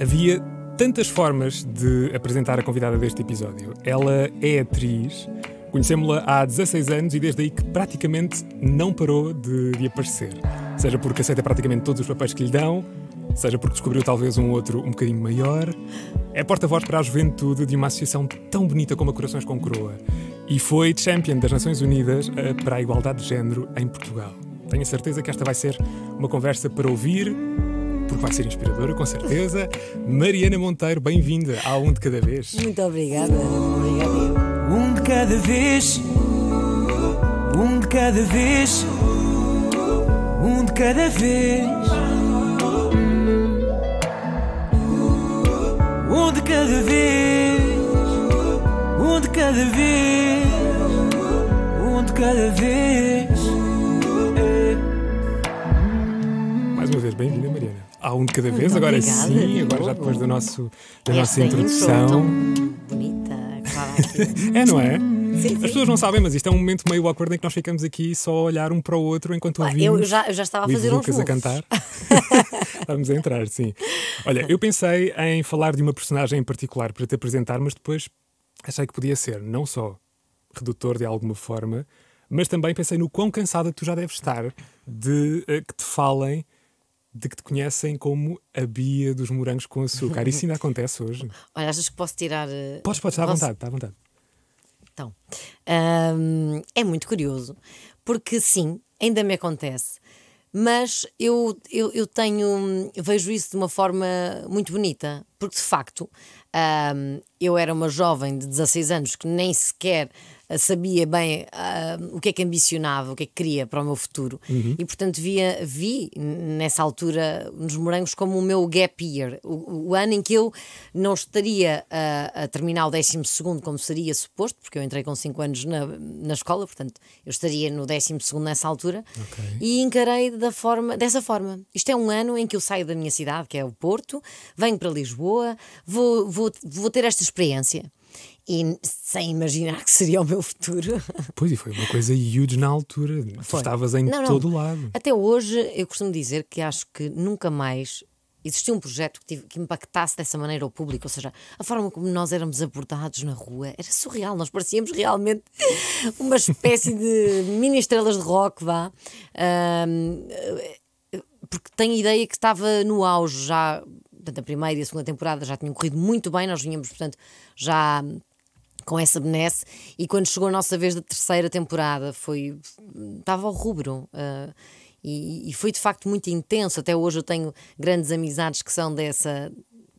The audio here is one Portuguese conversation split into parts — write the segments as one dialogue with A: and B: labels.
A: Havia tantas formas de apresentar a convidada deste episódio. Ela é atriz, conhecemos-la há 16 anos e desde aí que praticamente não parou de, de aparecer. Seja porque aceita praticamente todos os papéis que lhe dão, seja porque descobriu talvez um outro um bocadinho maior. É porta-voz para a juventude de uma associação tão bonita como a Corações com Coroa e foi champion das Nações Unidas eh, para a igualdade de género em Portugal. Tenho certeza que esta vai ser uma conversa para ouvir, porque vai ser inspiradora, com certeza. Mariana Monteiro, bem-vinda a Um de Cada Vez.
B: Muito obrigada. Um
A: de cada vez, um de cada vez,
B: um de cada vez. Um de cada vez,
A: um de cada vez, um de cada vez. Mais uma vez, bem-vinda, Mariana há um de cada vez, agora obrigada, sim, agora já depois do nosso, da nossa introdução. Tão bonita, claro. é, não é? Sim, sim. As pessoas não sabem, mas isto é um momento meio awkward em que nós ficamos aqui só a olhar um para o outro enquanto ouvimos. Eu já, eu já estava a fazer Lucas a cantar. Estávamos a entrar, sim. Olha, eu pensei em falar de uma personagem em particular para te apresentar, mas depois achei que podia ser não só redutor de alguma forma, mas também pensei no quão cansada tu já deves estar de uh, que te falem de que te conhecem como a Bia dos Morangos com Açúcar. Isso ainda acontece hoje.
B: Olha, achas que posso tirar. Eh, podes, podes, está à vontade, está à vontade. Então, hum, é muito curioso, porque sim, ainda me acontece. Mas eu, eu, eu tenho, eu vejo isso de uma forma muito bonita, porque de facto hum, eu era uma jovem de 16 anos que nem sequer eh, sabia bem uh, o que é que ambicionava, o que é que queria para o meu futuro. Uhum. E portanto via, vi nessa altura nos morangos como o meu gap year, o, o ano em que eu não estaria a, a terminar o 12 como seria suposto, porque eu entrei com 5 anos na, na escola, portanto eu estaria no 12 nessa altura. Okay. E encarei da forma, dessa forma. Isto é um ano em que eu saio da minha cidade, que é o Porto, venho para Lisboa, vou, vou, vou ter esta experiência e sem imaginar que
A: seria o meu futuro. Pois, e foi uma coisa huge na altura. Foi. estavas em não, todo não. lado.
B: Até hoje, eu costumo dizer que acho que nunca mais existiu um projeto que, tive, que, impactasse dessa maneira o público, ou seja, a forma como nós éramos abordados na rua era surreal, nós parecíamos realmente uma espécie de mini estrelas de rock, vá. porque tenho ideia que estava no auge já, portanto, a primeira e a segunda temporada já tinham corrido muito bem, nós vínhamos, portanto, já com essa benesse. E quando chegou a nossa vez da terceira temporada, foi. estava ao rubro. Uh, e, e, foi de facto muito intenso. Até hoje eu tenho grandes amizades que são dessa,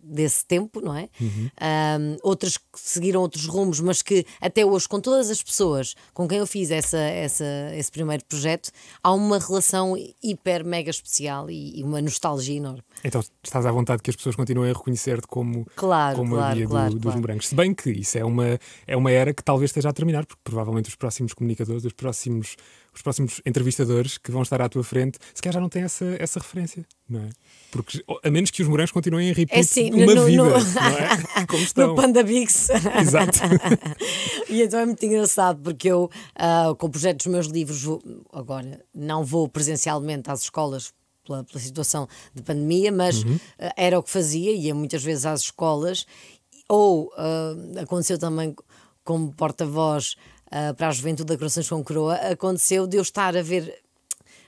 B: desse tempo, não é? Uhum. Um, outras que seguiram outros rumos, mas que até hoje, com todas as pessoas com quem eu fiz essa, essa, esse primeiro projeto, há uma relação hiper, mega especial e, e uma nostalgia enorme.
A: Então estás à vontade que as pessoas continuem a reconhecer-te como, claro, como claro, a via claro, do, claro. dos brancos. Se bem que isso é uma, é uma era que talvez esteja a terminar, porque provavelmente os próximos comunicadores, os próximos os próximos entrevistadores que vão estar à tua frente, se calhar já não têm essa, essa referência, não é? Porque, a menos que os morangos continuem a repetir é sim, uma no, vida, no, é? Como estão. No Panda Bix. Exato.
B: e então é muito engraçado, porque eu, uh, com o projeto dos meus livros, vou, agora não vou presencialmente às escolas pela, pela situação de pandemia, mas uhum. uh, era o que fazia, ia muitas vezes às escolas, ou uh, aconteceu também como porta-voz uh, para a juventude da Corações com Coroa, aconteceu de eu estar a ver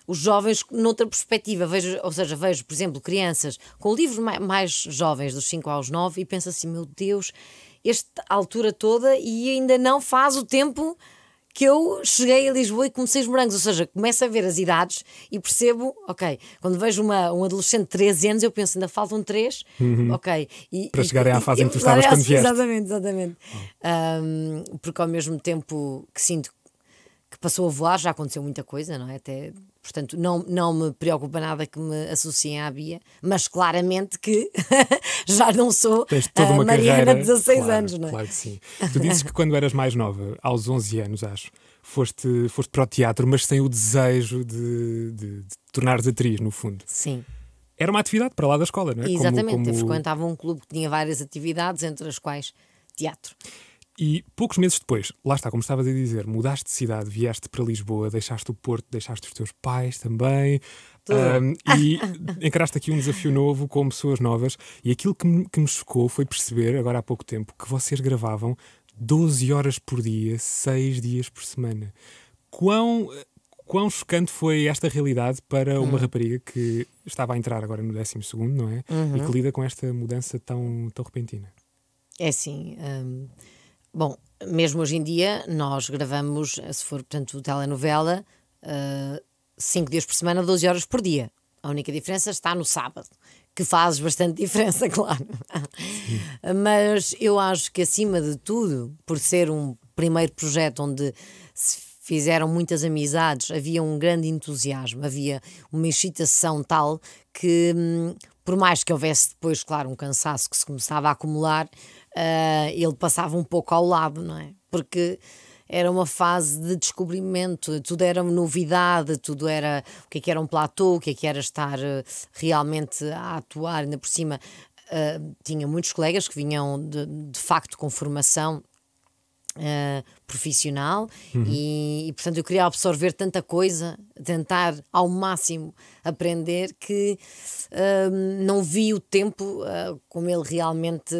B: os jovens noutra perspectiva. Vejo, ou seja, vejo, por exemplo, crianças com livros mais, mais jovens, dos 5 aos 9, e penso assim: meu Deus, esta altura toda e ainda não faz o tempo que eu cheguei a Lisboa e comecei os morangos. Ou seja, começo a ver as idades e percebo, ok, quando vejo uma, um adolescente de 13 anos, eu penso, ainda faltam 3, uhum. ok. E, Para e, chegarem à fase e, em que tu estavas quando vieste. Exatamente, exatamente. Oh. Ah. Um, porque ao mesmo tempo que sinto que passou a voar, já aconteceu muita coisa, não é? Até, portanto, não, não me preocupa nada que me associem à Bia, mas claramente que já não sou Tens toda uma Mariana carreira, 16 claro, anos, não é? Claro que sim.
A: Tu disse que quando eras mais nova, aos 11 anos, acho, foste, foste para o teatro, mas sem o desejo de, de, de tornares atriz, no fundo. Sim era uma atividade para lá da escola, não é? Exatamente, como, como... eu frequentava
B: um clube que tinha várias atividades, entre as quais teatro.
A: E poucos meses depois, lá está, como estavas a dizer, mudaste de cidade, vieste para Lisboa, deixaste o Porto, deixaste os teus pais também. Um, e encaraste aqui um desafio novo com pessoas novas. E aquilo que me, que me chocou foi perceber, agora há pouco tempo, que vocês gravavam 12 horas por dia, 6 dias por semana. Quão quão chocante foi esta realidade para uma uhum. rapariga que estava a entrar agora no 12, não é? Uhum. E que lida com esta mudança tão, tão repentina.
B: É sim. Um, Bom, mesmo hoje em dia, nós gravamos, se for, portanto, telenovela, uh, cinco dias por semana, 12 horas por dia. A única diferença está no sábado, que faz bastante diferença, claro. Mas eu acho que, acima de tudo, por ser um primeiro projeto onde se fizeram muitas amizades, havia um grande entusiasmo, havia uma excitação tal que, hum, por mais que houvesse depois, claro, um cansaço que se começava a acumular, uh, ele passava um pouco ao lado, não é? Porque era uma fase de descobrimento, tudo era novidade, tudo era o que é que era um platô, o que é que era estar ah, realmente a atuar, ainda por cima. Uh, tinha muitos colegas que vinham de, de facto com formação Uh, profissional uhum. e, e, portanto eu queria absorver tanta coisa, tentar ao máximo aprender que uh, não vi o tempo uh, como ele realmente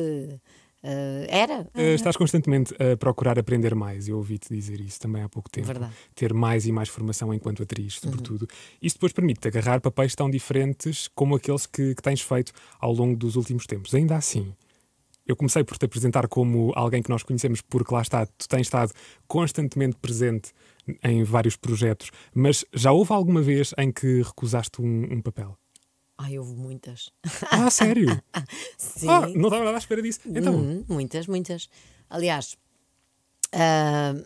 B: Uh, era? Uh, estás
A: constantemente a procurar aprender mais, eu ouvi-te dizer isso também há pouco tempo. Verdade. Ter mais e mais formação enquanto atriz, sobretudo. Uhum. Isso depois permite-te agarrar papéis tão diferentes como aqueles que, que tens feito ao longo dos últimos tempos. Ainda assim, eu comecei por te apresentar como alguém que nós conhecemos, porque lá está, tu tens estado constantemente presente em vários projetos, mas já houve alguma vez em que recusaste um, um papel?
B: Ai, houve muitas. Ah, sério?
A: Sim. Ah, não estava nada à espera disso. Então.
B: Hum, muitas, muitas. Aliás, uh,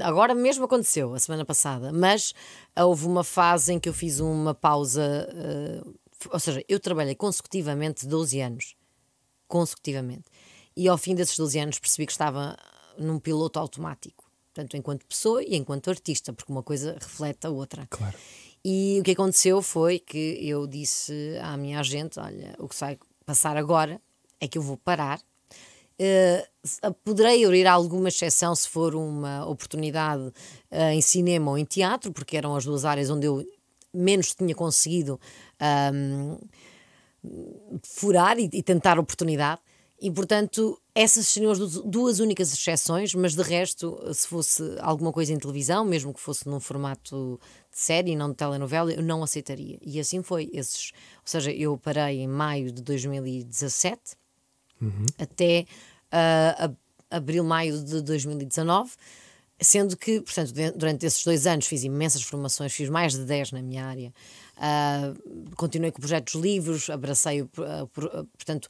B: agora mesmo aconteceu, a semana passada, mas houve uma fase em que eu fiz uma pausa. Uh, ou seja, eu trabalhei consecutivamente 12 anos. Consecutivamente. E ao fim desses 12 anos percebi que estava num piloto automático. Tanto enquanto pessoa e enquanto artista, porque uma coisa reflete a outra. Claro. E o que aconteceu foi que eu disse à minha agente: Olha, o que vai passar agora é que eu vou parar. Uh, poderei abrir alguma exceção se for uma oportunidade uh, em cinema ou em teatro, porque eram as duas áreas onde eu menos tinha conseguido um, furar e, e tentar oportunidade. E, portanto, essas seriam as duas únicas exceções, mas de resto, se fosse alguma coisa em televisão, mesmo que fosse num formato de série e não de telenovela, eu não aceitaria. E assim foi. Esses, ou seja, eu parei em maio de 2017 uhum. até uh, abril, maio de 2019. Sendo que, portanto, durante esses dois anos fiz imensas formações, fiz mais de 10 na minha área, uh, continuei com projetos livros, abracei, uh, por, portanto,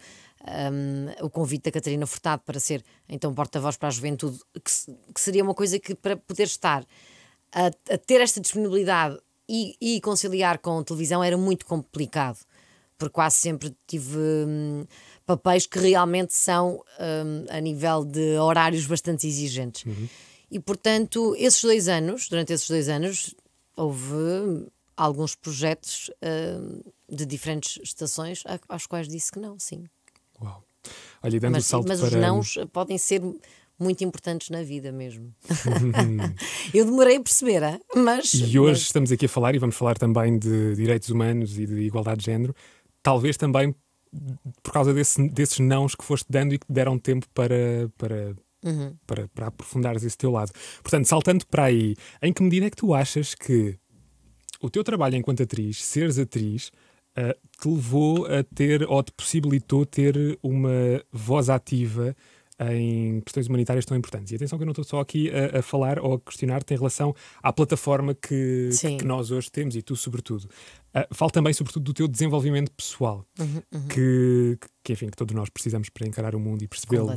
B: um, o convite da Catarina Furtado para ser então porta-voz para a juventude, que, que, seria uma coisa que para poder estar a, a ter esta disponibilidade e, e, conciliar com a televisão era muito complicado, porque quase sempre tive hum, papéis que realmente são, hum, a nível de horários, bastante exigentes. Uhum. E portanto, esses dois anos, durante esses dois anos, houve hum, alguns projetos de diferentes estações aos quais disse que não, sim.
A: Uau. Olha, dando mas, um salto mas para... os nãos
B: podem ser muito importantes na vida mesmo. Uhum. Eu demorei a perceber, hein? mas. E hoje mas...
A: estamos aqui a falar e vamos falar também de direitos humanos e de igualdade de género, talvez também por causa desse, desses nãos que foste dando e que deram tempo para. para... Uhum. Para, para aprofundares esse teu lado. Portanto, saltando para aí, em que medida é que tu achas que o teu trabalho enquanto atriz, seres atriz, uh, te levou a ter, ou te possibilitou ter uma voz ativa em questões humanitárias tão importantes. E atenção que eu não estou só aqui a, a falar ou a questionar-te em relação à plataforma que, que, que, nós hoje temos e tu, sobretudo. Uh, falo também, sobretudo, do teu desenvolvimento pessoal, uhum, uhum. Que, que, enfim, que todos nós precisamos para encarar o mundo e percebê-lo.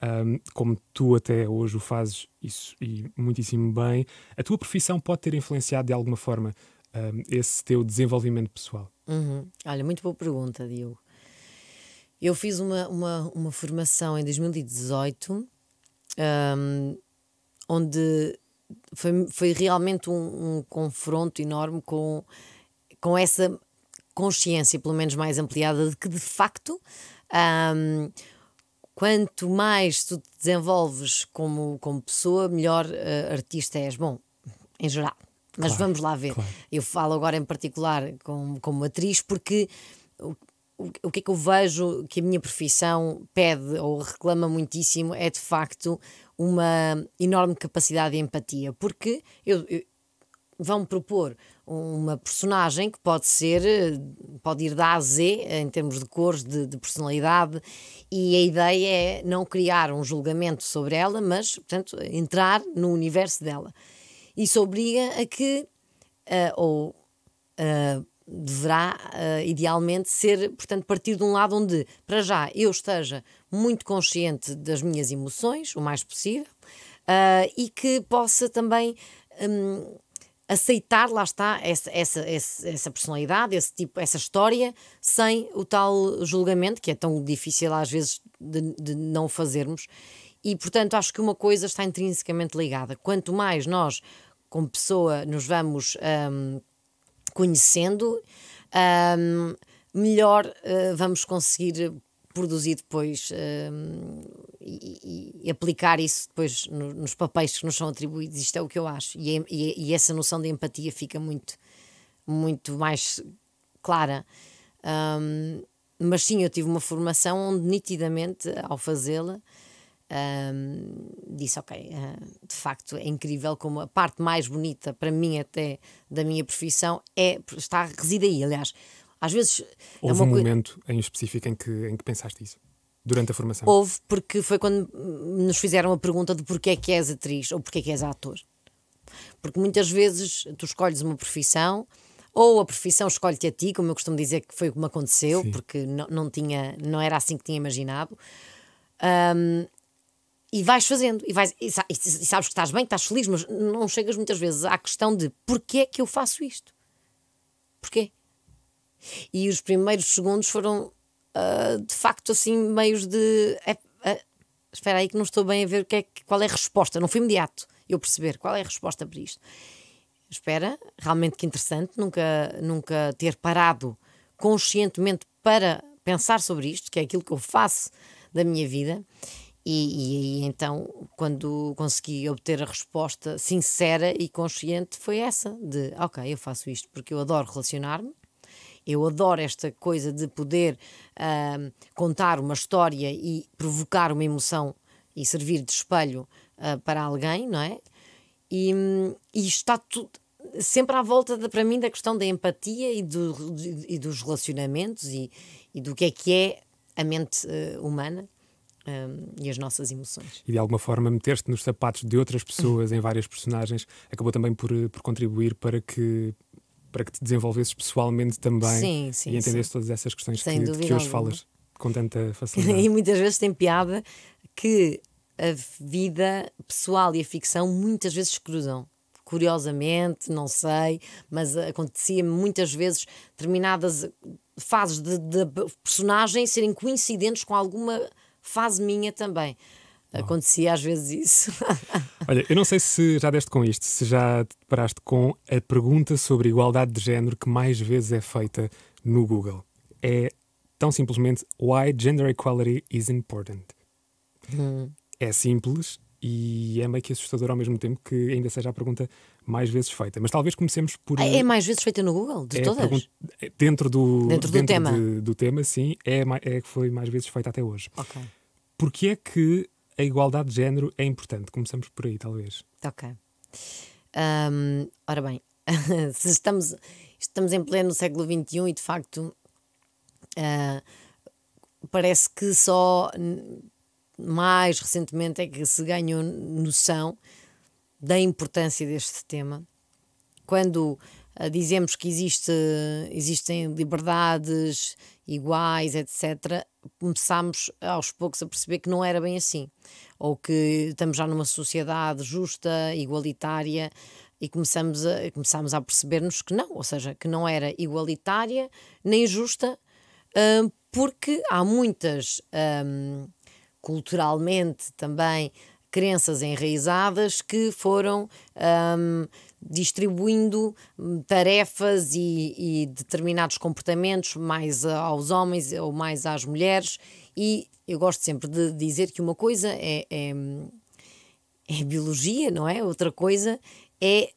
A: Um, como tu até hoje o fazes isso e muitíssimo bem, a tua profissão pode ter influenciado de alguma forma um, esse teu desenvolvimento pessoal?
B: Uhum. Olha, muito boa pergunta, Diogo. Eu fiz uma, uma, uma formação em 2018, um, onde foi, foi realmente um, um, confronto enorme com, com essa consciência, pelo menos mais ampliada, de que de facto. Um, quanto mais tu te desenvolves como, como pessoa, melhor uh, artista és. Bom, em geral mas claro, vamos lá ver. Claro. Eu falo agora em particular com, como atriz, porque o, o, o que é que eu vejo que a minha profissão pede ou reclama muitíssimo é de facto uma enorme capacidade de empatia, porque eu, eu vão propor uma personagem que pode ser, pode ir da A a Z em termos de cores, de, de, personalidade, e a ideia é não criar um julgamento sobre ela, mas, portanto, entrar no universo dela. Isso obriga a que, uh, ou uh, deverá, uh, idealmente, ser, portanto, partir de um lado onde, para já, eu esteja muito consciente das minhas emoções, o mais possível, e que possa também. Um, aceitar, lá está, essa, essa, essa, personalidade, esse tipo, essa história, sem o tal julgamento, que é tão difícil às vezes de, de não fazermos. E, portanto, acho que uma coisa está intrinsecamente ligada. Quanto mais nós como pessoa nos vamos um, conhecendo, um, melhor uh, vamos conseguir produzir depois um, e, e, aplicar isso depois no, nos papéis que nos são atribuídos. Isto é o que eu acho. E, é, e, é, e essa noção de empatia fica muito, muito mais clara. Hum, mas sim, eu tive uma formação onde nitidamente, ao fazê-la, um, disse: Ok, uh, de facto é incrível como a parte mais bonita para mim, até da minha profissão, é, está reside aí. Aliás, às vezes. É Houve é um
A: momento em específico em que, em que pensaste isso? Durante a formação? Houve,
B: porque foi quando nos fizeram a pergunta de porquê é que és atriz ou porquê é que és ator. Porque muitas vezes tu escolhes uma profissão ou a profissão escolhe-te a ti, como eu costumo dizer que foi o que me aconteceu, Sim. porque não, não, tinha, não era assim que tinha imaginado. Um, e vais fazendo, e, vais, e, e sabes que estás bem, que estás feliz, mas não chegas muitas vezes à questão de porquê que eu faço isto? Porquê? E os primeiros segundos foram uh, de facto assim meios de é, é, espera aí que não estou bem a ver que é, qual é a resposta, não foi imediato eu perceber qual é a resposta para isto. Espera, realmente que interessante, nunca, nunca ter parado conscientemente para pensar sobre isto, que é aquilo que eu faço da minha vida. E, e, e, então, quando consegui obter a resposta sincera e consciente, foi essa: de ok, eu faço isto porque eu adoro relacionar-me, eu adoro esta coisa de poder uh, contar uma história e provocar uma emoção e servir de espelho uh, para alguém, não é? E, e está tudo sempre à volta de, para mim da questão da empatia e, do, de, e dos relacionamentos e, e do que é que é a mente uh, humana um, e as nossas emoções.
A: E de alguma forma, meter-te nos sapatos de outras pessoas em várias personagens acabou também por, eh, por contribuir para que para que te desenvolvesses pessoalmente também sim, sim, e entendesse todas essas questões Sem que, que hoje falas com tanta facilidade. e
B: muitas vezes tem piada que a vida pessoal e a ficção muitas vezes cruzam. Curiosamente, não sei, mas acontecia muitas vezes determinadas fases de, de personagem serem coincidentes com alguma fase minha também. Oh. Acontecia às vezes isso.
A: Olha, eu não sei se já deste com isto, se já te paraste com a pergunta sobre igualdade de género que mais vezes é feita no Google. É tão simplesmente Why Gender Equality is Important. Hum. É simples e é meio que assustador ao mesmo tempo que ainda seja a pergunta mais vezes feita. Mas talvez comecemos por. É, é mais vezes feita no Google? De é todas? Pergunta, é, dentro do, dentro do dentro tema. De, do tema, sim, é, é que foi mais vezes feita até hoje. Ok. Porquê é que a igualdade de género é importante? Começamos por aí, talvez.
B: Ok. Um, ora bem, se estamos, estamos em pleno século XXI e de facto uh, parece que só mais recentemente é que se ganhou noção da importância deste tema. Quando ah, dizemos que existe, existem liberdades iguais, etc., começámos aos poucos a perceber que não era bem assim, ou que estamos já numa sociedade justa, igualitária, e começamos a, começámos a perceber-nos que não, ou seja, que não era igualitária nem justa, ah, porque há muitas, ah, culturalmente também, crenças enraizadas que foram distribuindo hum, tarefas e, e determinados comportamentos mais eh, aos homens ou mais às mulheres. E eu gosto sempre de dizer que uma coisa é, é, é biologia, não é? Outra coisa é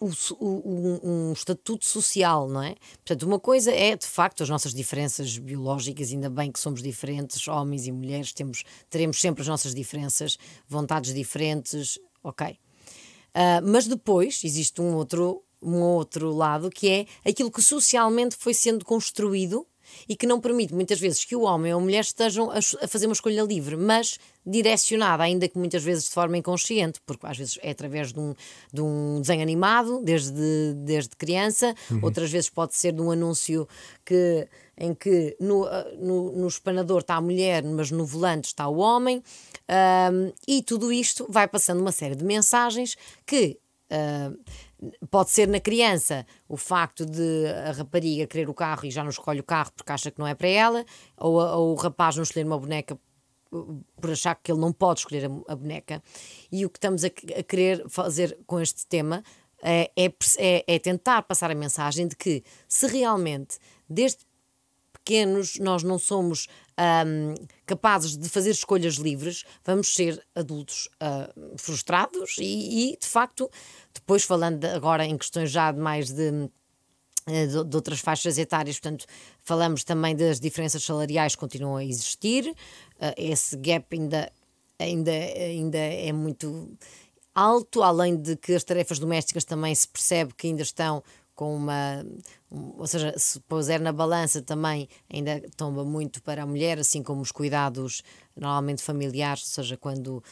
B: o, o, um, um, estatuto social, não é? Portanto, uma coisa é, de facto, as nossas diferenças biológicas, ainda bem que somos diferentes, homens e mulheres, temos, teremos sempre as nossas diferenças, vontades diferentes, ok. Uh, mas depois existe um outro, um outro lado que é aquilo que socialmente foi sendo construído e que não permite muitas vezes que o homem ou a mulher estejam a, fazer uma escolha livre, mas direcionada, ainda que muitas vezes de forma inconsciente, porque às vezes é através de um, de um desenho animado, desde, desde criança, uhum. outras vezes pode ser de um anúncio que, em que no, ah, no, no espanador está a mulher, mas no volante está o homem, um, ah, e tudo isto vai passando uma série de mensagens que Uh, pode ser na criança o facto de a rapariga querer o carro e já não escolhe o carro porque acha que não é para ela, ou, ou o rapaz não escolher uma boneca uh, por achar que ele não pode escolher a, a boneca. E o que estamos a, a querer fazer com este tema é, é, é, é tentar passar a mensagem de que se realmente desde pequenos nós não somos um, capazes de fazer escolhas livres, vamos ser adultos uh, frustrados e, e, de facto, depois falando agora em questões já de mais eh, de de, outras faixas etárias, portanto, falamos também das diferenças salariais que continuam a existir, ah, esse gap ainda, ainda, ainda é muito alto, além de que as tarefas domésticas também se percebe que ainda estão com uma. Ou seja, se puser na balança também, ainda tomba muito para a mulher, assim como os cuidados normalmente familiares, ou seja, quando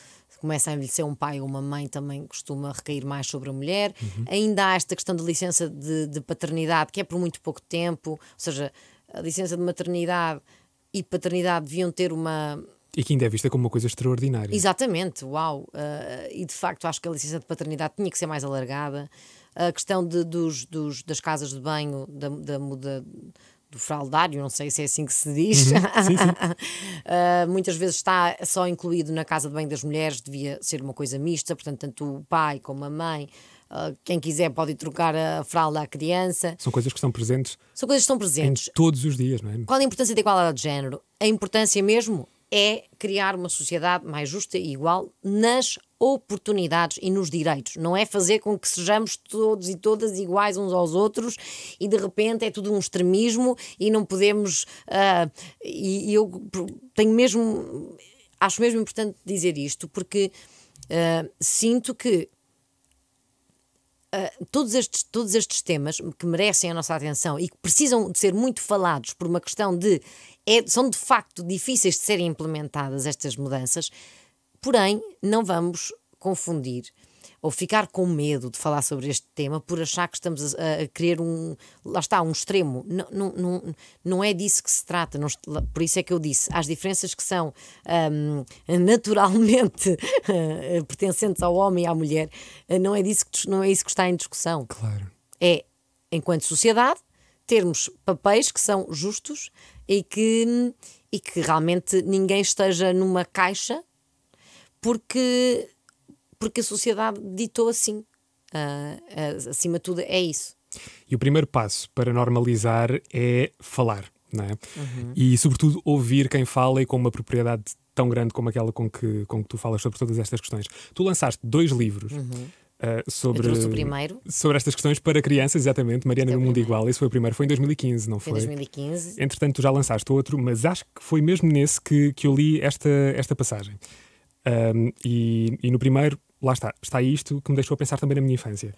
B: começa a envelhecer um pai ou uma mãe também costuma recair mais sobre a mulher. Uhum. Ainda há esta questão da licença de, de, paternidade, que é por muito pouco tempo, ou seja, a licença de maternidade e paternidade deviam ter uma.
A: E que ainda é vista como uma coisa extraordinária.
B: Exatamente, uau! Uh, e de facto acho que a licença de paternidade tinha que ser mais alargada a questão de, dos, dos, das casas de banho, da, da, da do fraldário, não sei se é assim que se diz, uhum, sim, sim. uh, muitas vezes está só incluído na casa de banho das mulheres, devia ser uma coisa mista, portanto, tanto o pai como a mãe. Ah, quem quiser pode trocar a fralda à criança.
A: São coisas que estão presentes.
B: São coisas que estão presentes.
A: todos os dias, não é?
B: Qual a importância da igualdade de género? A importância mesmo é criar uma sociedade mais justa e igual nas oportunidades e nos direitos. Não é fazer com que sejamos todos e todas iguais uns aos outros e de repente é tudo um extremismo e não podemos. Uh, e, e, eu tenho mesmo. Acho mesmo importante dizer isto porque uh, sinto que. Uh, todos, estes, todos estes temas que merecem a nossa atenção e que precisam de ser muito falados por uma questão de. É, são de facto difíceis de serem implementadas estas mudanças, Porém, não vamos confundir ou ficar com medo de falar sobre este tema por achar que estamos a, a querer um. Lá está, um extremo. Não, não, não, não é disso que se trata. Não, por isso é que eu disse. as diferenças que são um, naturalmente pertencentes ao homem e à mulher. Não é, disso que, não é isso que está em discussão. Claro. É, enquanto sociedade, termos papéis que são justos e que, e que realmente ninguém esteja numa caixa porque, porque a sociedade ditou assim. Uh, acima de tudo, é isso.
A: E o primeiro passo para normalizar é falar. não É? Uhum. E, sobretudo, ouvir quem fala e com uma propriedade tão grande como aquela com que, com que tu falas sobre todas estas questões. Tu lançaste dois livros. Uhum. Uh, sobre, sobre estas questões para crianças, exatamente, Mariana é do Mundo Igual, esse foi o primeiro, foi em 2015, não foi? Foi em 2015. Entretanto, tu já lançaste outro, mas acho que foi mesmo nesse que, que eu li esta, esta passagem. Um, e, e no primeiro, lá está, está isto que me deixou a pensar também na minha infância.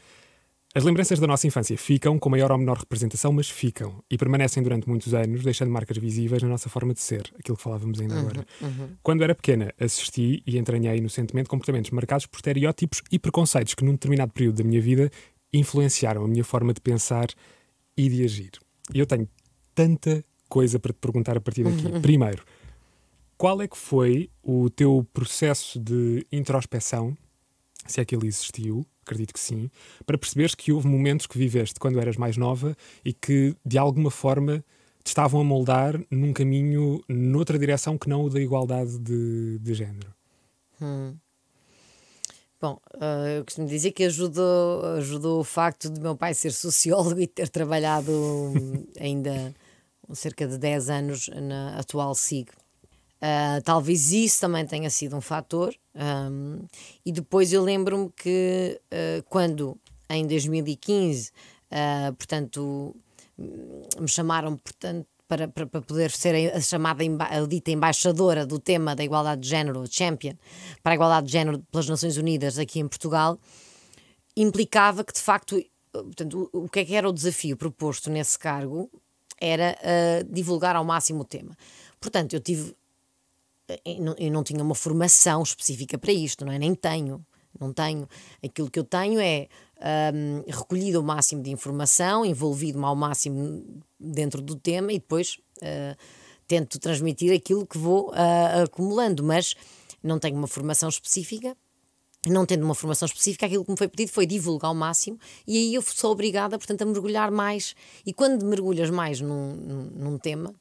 A: As lembranças da nossa infância ficam, com maior ou menor representação, mas ficam e permanecem durante muitos anos, deixando marcas visíveis na nossa forma de ser, aquilo que falávamos ainda uhum, agora. Uhum. Quando era pequena, assisti e entranhei inocentemente comportamentos marcados por estereótipos e preconceitos que, num determinado período da minha vida, influenciaram a minha forma de pensar e de agir. E eu tenho tanta coisa para te perguntar a partir daqui. Uhum. Primeiro, qual é que foi o teu processo de introspeção, se é que ele existiu, acredito que sim, para perceberes que houve momentos que viveste quando eras mais nova e que, de alguma forma, te estavam a moldar num caminho, noutra direção que não o da igualdade de, de género? Hum.
B: Bom, ah, eu costumo dizer que ajudou, ajudou o facto de meu pai ser sociólogo e ter trabalhado hum, ainda cerca de 10 anos na atual SIG. Uh, talvez isso também tenha sido um fator. Um, e depois eu lembro-me que uh, quando, em 2015, uh, ah, portanto, hum, me chamaram portanto, para, para, para poder ser a chamada a dita embaixadora do tema da igualdade de género, champion, para a igualdade de género pelas Nações Unidas aqui em Portugal, implicava que de facto eh, portanto, o, o que é que era o desafio proposto nesse cargo era divulgar ao máximo o tema. Portanto, eu tive eu não tinha uma formação específica para isto, não é? Nem tenho, não tenho. Aquilo que eu tenho é um, recolhido o máximo de informação, envolvido-me ao máximo dentro do tema e depois uh, tento transmitir aquilo que vou uh, acumulando, mas não tenho uma formação específica. Não tendo uma formação específica, aquilo que me foi pedido foi divulgar ao máximo, e aí eu sou obrigada, portanto, a mergulhar mais. E quando mergulhas mais num, num, num tema,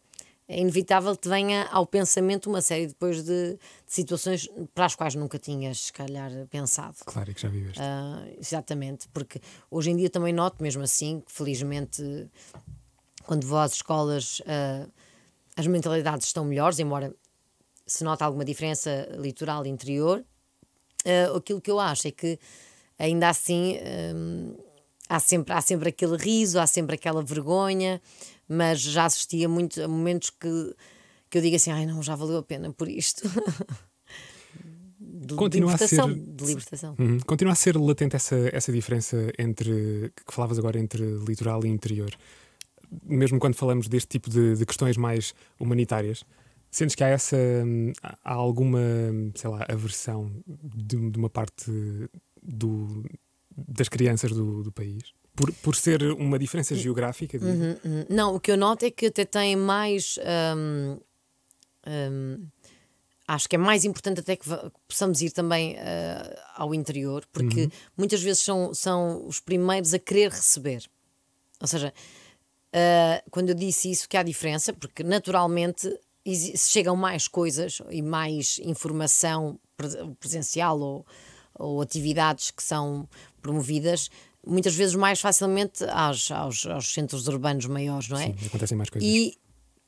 B: é inevitável que te venha ao pensamento uma série depois de, de, situações para as quais nunca tinhas, se calhar, pensado. Claro, que já viveste. Uh, exatamente, porque hoje em dia também noto, mesmo assim, que felizmente, quando vou às escolas, uh, as mentalidades estão melhores, embora se nota alguma diferença litoral e interior. Uh, aquilo que eu acho é que, ainda assim, hum, há, sempre, há sempre aquele riso, há sempre aquela vergonha mas já assistia muito a momentos que, que eu digo assim: ai não, já valeu a pena por isto.
A: continua de libertação, a ser, de libertação. Uhum. Continua a ser latente essa, essa diferença entre que falavas agora entre litoral e interior. Mesmo quando falamos deste tipo de, de questões mais humanitárias, sentes que há essa hum, há alguma, sei lá, aversão de, de uma parte do, das crianças do, do país? Por, por ser uma diferença hum. geográfica? Uhum, uhum.
B: Não, o que eu noto é que até tem mais. Hum, hum, acho que é mais importante até que possamos ir também uh, ao interior, porque uhum. muitas vezes são, são os primeiros a querer receber. Ou seja, uh, quando eu disse isso, que há diferença, porque naturalmente chegam mais coisas e mais informação presencial ou, ou atividades que são promovidas muitas vezes mais facilmente aos, aos, centros urbanos maiores, não é? Sim,
A: acontecem mais coisas. E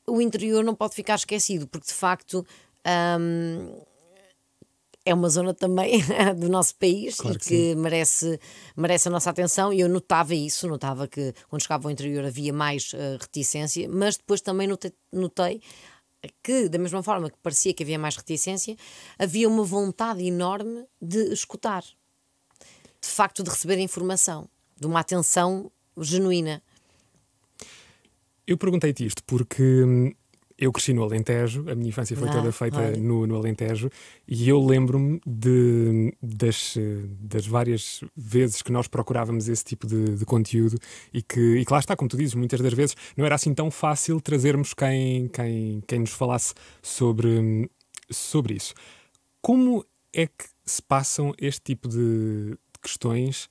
B: o interior não pode ficar esquecido, porque de facto. Hum, é uma zona também do nosso país claro e que, que merece, merece a nossa atenção. E eu notava isso, notava que quando chegava ao interior havia mais uh, reticência, mas depois também notei, notei, que, da mesma forma que parecia que havia mais reticência, havia uma vontade enorme de escutar de facto de receber informação, de uma atenção genuína.
A: Eu perguntei-te isto porque hum, eu cresci no Alentejo, a minha infância foi ah, toda feita no, no, Alentejo, e eu lembro-me de, das, das, várias vezes que nós procurávamos esse tipo de, de conteúdo e que, e que lá está, como tu dizes, muitas das vezes não era assim tão fácil trazermos quem, quem, quem nos falasse sobre, hum, sobre isso. Como é que se passam este tipo de, questões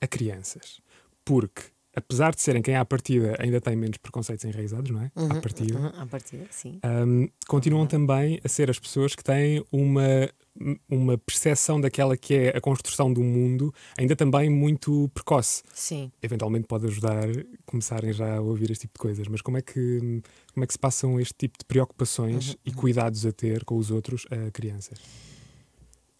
A: a crianças. Porque, apesar de serem quem à partida ainda tem menos preconceitos enraizados, não é? Uhum, à partida. Uhum, à partida, sim. Um, continuam uhum. também a ser as pessoas que têm uma, uma percepção daquela que é a construção do mundo, ainda também muito precoce. Sim. Eventualmente pode ajudar começarem já a ouvir este tipo de coisas, mas como é que, como é que se passam este tipo de preocupações uhum, e uhum. cuidados a ter com os outros a crianças?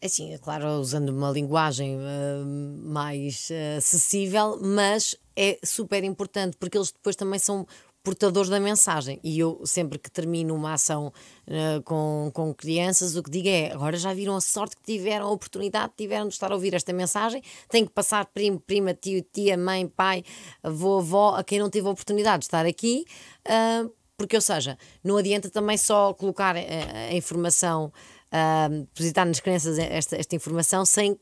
B: Assim, é claro, usando uma linguagem uh, mais uh, acessível, mas é super importante porque eles depois também são portadores da mensagem. E eu, sempre que termino uma ação uh, com, com crianças, o que digo é: agora já viram a sorte que tiveram, a oportunidade que tiveram de estar a ouvir esta mensagem. Tem que passar primo, prima, tio, tia, mãe, pai, avô, avó, a quem não teve a oportunidade de estar aqui. Uh, porque, ou seja, não adianta também só colocar a, a informação depositar nas crianças esta, esta informação sem,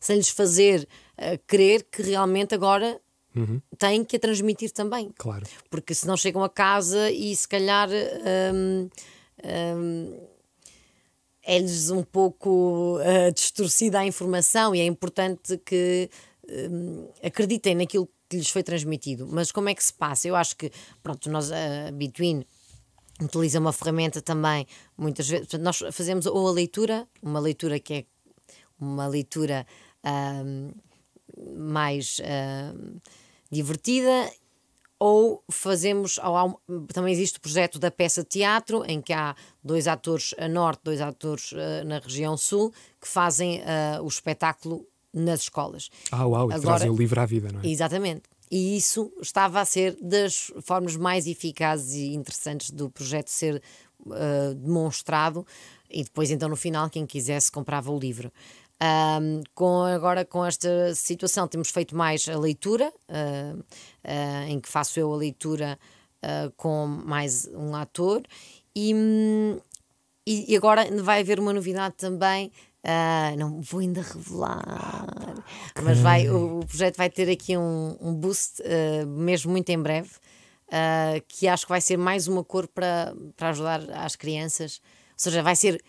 B: sem lhes fazer uh, crer que realmente agora uhum. têm que a transmitir também. Claro. Porque senão chegam a casa e se calhar. Um, um, é-lhes um pouco uh, distorcida a informação e é importante que acreditem naquilo que lhes foi transmitido. Mas como é que se passa? Eu acho que, pronto, nós, uh, Between, utiliza uma ferramenta também, muitas vezes. Portanto, nós fazemos ou a leitura, uma leitura que é uma leitura um, mais um, divertida, ou fazemos. Ou há, também existe o projeto da peça de teatro, em que há dois atores a norte, dois atores uh, na região sul, que fazem uh, o espetáculo nas escolas. Ah, uau, e trazem o livro à vida, não é? Exatamente. E isso estava a ser das formas mais eficazes e interessantes do projeto ser uh, demonstrado. E depois, então, no final, quem quisesse comprava o livro. Um, com, agora, com esta situação, temos feito mais a leitura, uh, uh, em que faço eu a leitura com mais um ator. Hum, e, e agora vai haver uma novidade também ah, não vou ainda revelar. Mas vai, o, o, projeto vai ter aqui um, um boost, uh, mesmo muito em breve, uh, que acho que vai ser mais uma cor para, para ajudar as crianças. Ou seja, vai ser.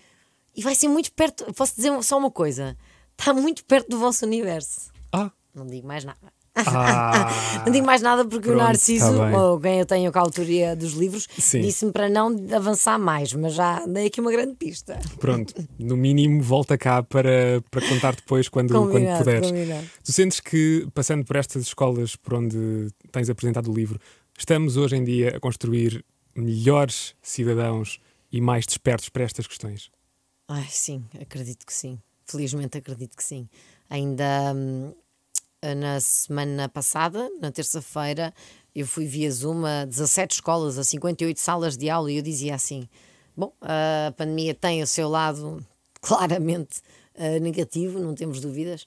B: E vai ser muito perto. Posso dizer só uma coisa: está muito perto do vosso universo. Ah. Não digo mais nada. Ah. não digo mais nada porque pronto, o tá Narciso, tá ou quem eu tenho com a autoria dos livros, disse-me para não avançar mais, mas já dei aqui uma grande pista.
A: Pronto, no mínimo volta cá para, para contar depois quando, combinado, quando puderes. Combinado. Tu sentes que, passando por estas escolas por onde tens apresentado o livro, estamos hoje em dia a construir melhores cidadãos e mais despertos para estas questões?
B: Ai, sim, acredito que sim. Felizmente acredito que sim. Ainda. Hum, eh, na semana passada, na terça-feira, eu fui via Zoom a 17 escolas, a 58 salas de aula, e eu dizia assim: bom, a pandemia tem o seu lado claramente eh, negativo, não temos dúvidas,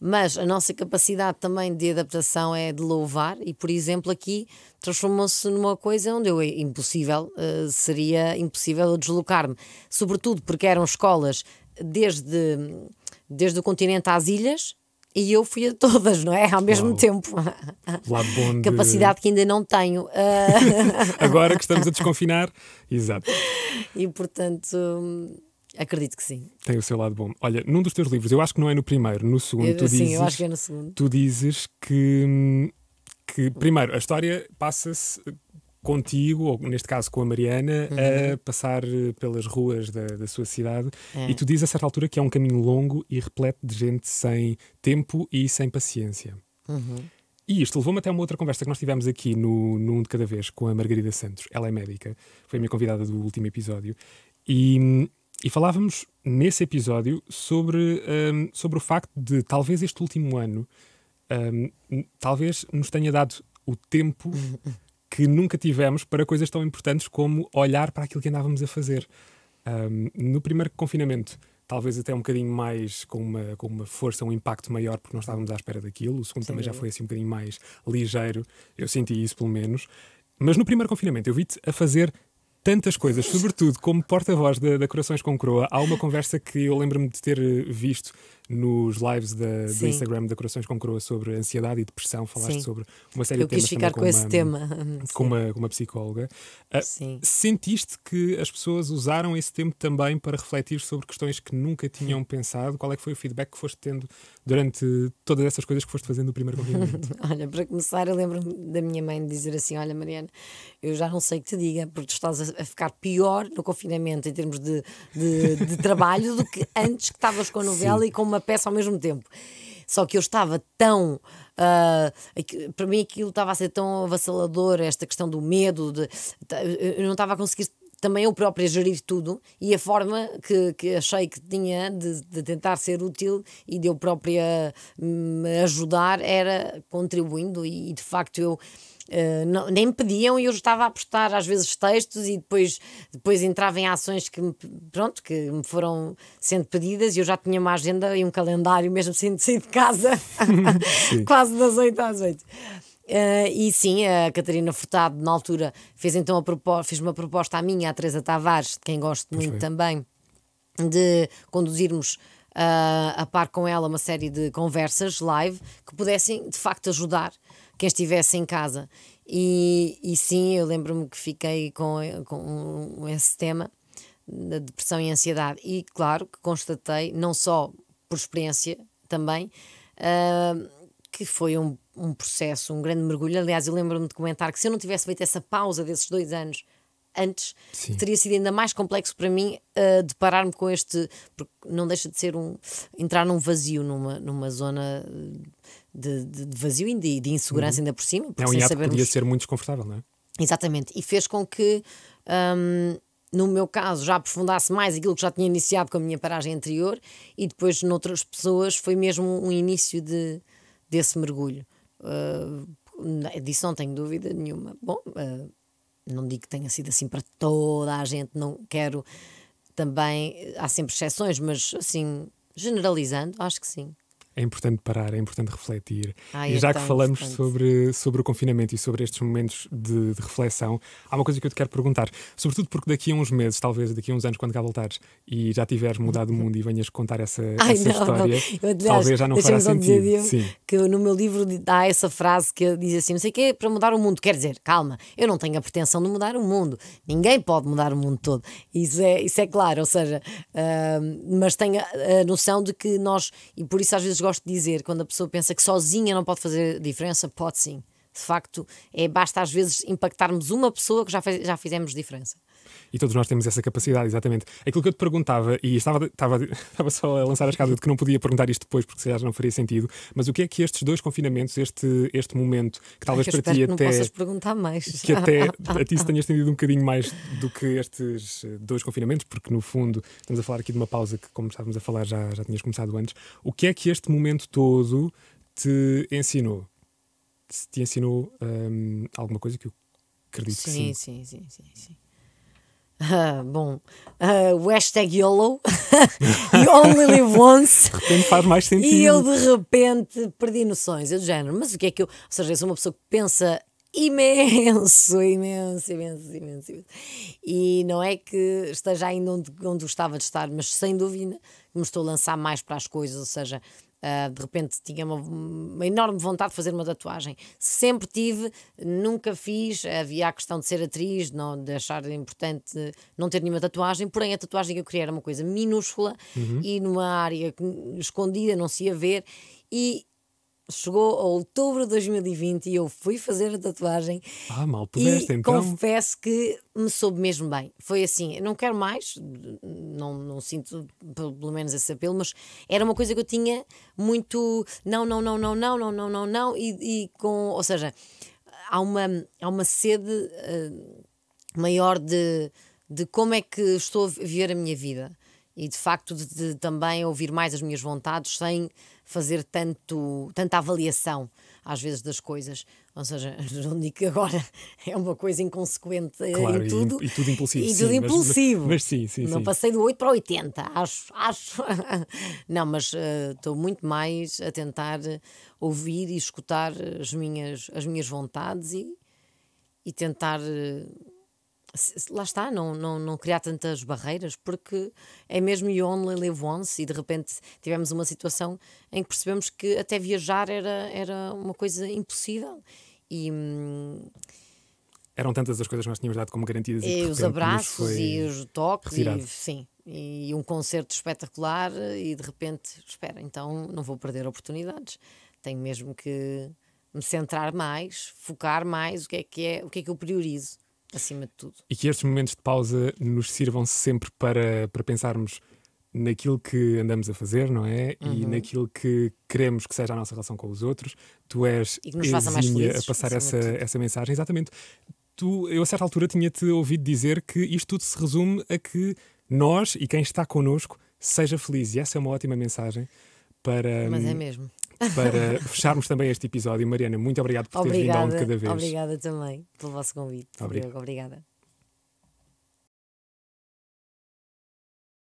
B: mas a nossa capacidade também de adaptação é de louvar, e por exemplo, aqui transformou-se numa coisa onde eu é impossível, eh, seria impossível deslocar-me, sobretudo porque eram escolas desde, desde o continente às ilhas e eu fui a todas, não é? Ao mesmo Uau. tempo. De... Capacidade que ainda não tenho. Uh...
A: Agora que estamos a desconfinar, exato. E
B: portanto. Acredito que sim.
A: Tem o seu lado bom. Olha, num dos teus livros, eu acho que não é no primeiro, no segundo, eu, tu dizes. Sim, eu acho que é no segundo. Tu dizes que que, primeiro, a história passa-se contigo, ou neste caso com a Mariana, uhum. a passar eh, pelas ruas da, da sua cidade. É. E tu dizes a certa altura que é um caminho longo e repleto de gente sem tempo e sem paciência. Uhum. E isto levou-me até uma outra conversa que nós tivemos aqui no, Um de Cada Vez com a Margarida Santos. Ela é médica, foi a minha convidada do último episódio. E, e falávamos nesse episódio sobre, um, sobre o facto de talvez este último ano um, talvez nos tenha dado o tempo que nunca tivemos para coisas tão importantes como olhar para aquilo que andávamos a fazer. Um, no primeiro confinamento, talvez até um bocadinho mais com uma, com uma força, um impacto maior, porque não estávamos à espera daquilo. O segundo Sim, também já foi assim um bocadinho mais ligeiro, eu senti isso pelo menos. Mas no primeiro confinamento eu vi-te a fazer tantas coisas, sobretudo como porta-voz da, da Corações com Croa. Há uma conversa que eu lembro-me de ter eh, visto nos lives da, do Instagram da Corações com Coroa sobre ansiedade e depressão, falaste Sim. sobre uma série Eu de temas. Eu quis ficar com, com esse uma, tema. Com uma, com uma, psicóloga. Uh, sentiste que as pessoas usaram esse tempo também para refletir sobre questões que nunca tinham pensado? Qual é que foi o feedback que foste tendo durante todas essas coisas que foste fazendo no primeiro confinamento?
B: olha, para começar, eu lembro-me da minha mãe dizer assim: Olha, Mariana, eu já não sei o que te diga, porque tu estás a, a ficar pior no confinamento em termos de, de, de trabalho do que antes que estavas com a novela Sim. e com uma uma peça ao mesmo tempo. Só que eu estava tão. Uh, para mim aquilo estava a ser tão avassalador, esta questão do medo, de, eu não estava a conseguir também eu própria gerir tudo e a forma que, que achei que tinha de, de tentar ser útil e de eu própria me ajudar era contribuindo e, e de facto eu eh, não, nem me pediam e eu estava a postar às vezes textos e depois, depois entrava em ações que me, pronto, que me foram sendo pedidas e eu já tinha uma agenda e um calendário mesmo sem sair de casa quase das 8 às 8 uh, eh, e sim, a Catarina Furtado na altura fez então a proposta, fez uma proposta à minha, à Teresa Tavares, de quem gosto pois muito foi. também, de conduzirmos uh, a par com ela uma série de conversas live que pudessem de facto ajudar quem estivesse em casa. E, e sim, eu lembro-me que fiquei com, com esse tema da depressão e ansiedade. E claro que constatei, não só por experiência também, uh, que foi um, um processo, um grande mergulho. Aliás, eu lembro-me de comentar que se eu não tivesse feito essa pausa desses dois anos antes, Sim. teria sido ainda mais complexo para mim uh, deparar-me com este, porque não deixa de ser um entrar num vazio, numa, numa zona eh, de, de vazio e de, insegurança uhum. ainda por cima. Porque é um hiato sabermos... podia
A: ser muito desconfortável, não é?
B: Exatamente, e fez com que. Um, no meu caso, já aprofundasse mais aquilo que já tinha iniciado com a minha paragem anterior e depois, noutras pessoas, foi mesmo um início de, desse mergulho. Uh, disso não tenho dúvida nenhuma. Bom, uh, não digo que tenha sido assim para toda a gente, não quero também, há sempre exceções, mas assim, generalizando, acho que sim
A: é importante parar, é importante refletir. Ah, e é já que falamos sobre, sobre o confinamento e sobre estes momentos de, de, reflexão, há uma coisa que eu te quero perguntar, sobretudo porque daqui a uns meses, talvez daqui a uns anos, quando cá voltares e já tiveres mudado o mundo e venhas contar essa, Ai, essa não, história, não. Eu, talvez já não fará sentido. Dizer, Sim.
B: Que no meu livro há essa frase que diz assim: não sei o que é para mudar o mundo. Quer dizer, calma, eu não tenho a pretensão de mudar o mundo. Ninguém pode mudar o mundo todo. Isso é, isso é claro, ou seja, uh, mas tenho a, a noção de que nós, e por isso às vezes gosto de dizer, quando a pessoa pensa que sozinha não pode fazer diferença, pode sim. De facto, é, basta às vezes impactarmos uma pessoa que já, fez, já fizemos diferença.
A: E todos nós temos essa capacidade, exatamente. Aquilo que eu te perguntava, e estava, estava, estava só a lançar as casas de que não podia perguntar isto depois, porque se calhar não faria sentido, mas o que é que estes dois confinamentos, este, este momento, que talvez é que para ti até. Não possas perguntar mais. Que até a ti se tenha estendido um bocadinho mais do que estes eh, dois confinamentos, porque no fundo estamos a falar aqui de uma pausa que, como estávamos a falar, já, já tinhas começado antes. O que é que este momento todo te ensinou? Se te ensinou hum, alguma coisa que eu acredito sim, que
B: sim. Sim, sim, sim, sim.
A: Ah, bom,
B: uh, o hashtag YOLO,
A: e Only Live Once. De repente faz mais sentido. E eu de
B: repente perdi noções, eu é do género, mas o que é que eu. Ou seja, eu sou uma pessoa que pensa imenso, imenso, imenso, imenso, imenso. E não é que esteja ainda onde, onde gostava de estar, mas sem dúvida me estou a lançar mais para as coisas, ou seja, Uh, de repente tinha uma, uma, enorme vontade de fazer uma tatuagem. Sempre tive, nunca fiz. Havia a questão de ser atriz, não, de achar importante não ter nenhuma tatuagem. Porém, a tatuagem que eu queria era uma coisa minúscula uhum. e numa área escondida, não se ia ver. E chegou a outubro de 2020 e eu fui fazer a tatuagem.
A: Ah, mal pudeste, e então.
B: Confesso que me soube mesmo bem. Foi assim, não quero mais, não, não sinto pelo menos esse apelo, mas era uma coisa que eu tinha muito não, não, não, não, não, não, não, não, não, e, e com, ou seja, há uma, há uma sede uh, maior de, de como é que estou a viver a minha vida e de facto de, de, também ouvir mais as minhas vontades sem fazer tanto, tanta avaliação às vezes das coisas. Ou seja, não digo que agora é uma coisa inconsequente eh, claro, em tudo. E, e tudo impulsivo. E sim, tudo impulsivo. Mas, mas, sim, sim. Não sim. passei do 8 para 80, acho. acho. não, mas eh, estou uh, muito mais a tentar eh, ouvir e escutar as minhas, as minhas vontades e, e tentar. Uh, lá está, não, não, não criar tantas barreiras, porque é mesmo you only live once, e de repente tivemos uma situação em que percebemos que até viajar era, era uma coisa impossível. E. Hum,
A: eram tantas as coisas que nós tínhamos dado como garantidas e, e os abraços e os toques e,
B: sim e um concerto espetacular e de repente espera então não vou perder oportunidades tenho mesmo que me centrar mais focar mais o que é que é o que é que eu priorizo Acima de tudo.
A: E que estes momentos de pausa nos sirvam sempre para, para pensarmos naquilo que andamos a fazer, não é? Uhum. E naquilo que queremos que seja a nossa relação com os outros. Tu és e que nos faça mais felizes, a passar essa, essa mensagem, exatamente. Tu, eu a certa altura tinha-te ouvido dizer que isto tudo se resume a que nós e quem está connosco seja feliz. E essa é uma ótima mensagem para. Mas é hum, mesmo. Para fecharmos também este episódio, Mariana, muito obrigado por teres obrigada, vindo ao de cada vez.
B: Obrigada também pelo vosso convite. Obrigada.